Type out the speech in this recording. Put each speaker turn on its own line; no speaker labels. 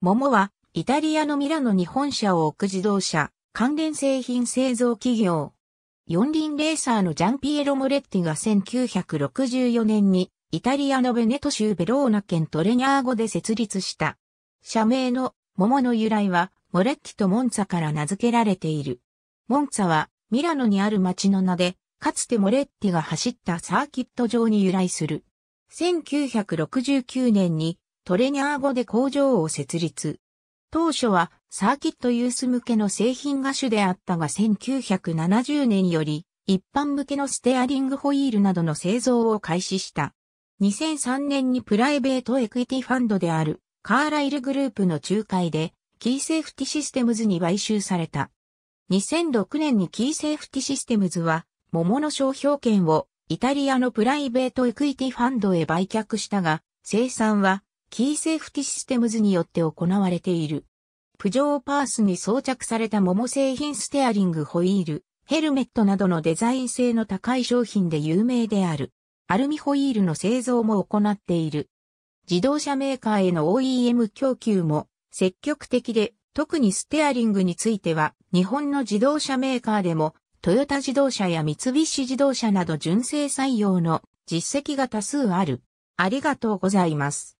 桃は、イタリアのミラノに本社を置く自動車、関連製品製造企業。四輪レーサーのジャンピエロ・モレッティが1964年に、イタリアのベネト州ベローナ県トレニャーゴで設立した。社名の桃の由来は、モレッティとモンツァから名付けられている。モンツァは、ミラノにある町の名で、かつてモレッティが走ったサーキット場に由来する。1969年にトレニャー語で工場を設立。当初はサーキットユース向けの製品画主であったが1970年より一般向けのステアリングホイールなどの製造を開始した。2003年にプライベートエクイティファンドであるカーライルグループの仲介でキーセーフティシステムズに買収された。2006年にキーセーフティシステムズは桃の商標権をイタリアのプライベートエクイティファンドへ売却したが、生産はキーセーフティシステムズによって行われている。プジョーパースに装着された桃製品ステアリングホイール、ヘルメットなどのデザイン性の高い商品で有名である。アルミホイールの製造も行っている。自動車メーカーへの OEM 供給も積極的で、特にステアリングについては、日本の自動車メーカーでも、トヨタ自動車や三菱自動車など純正採用の実績が多数ある。ありがとうございます。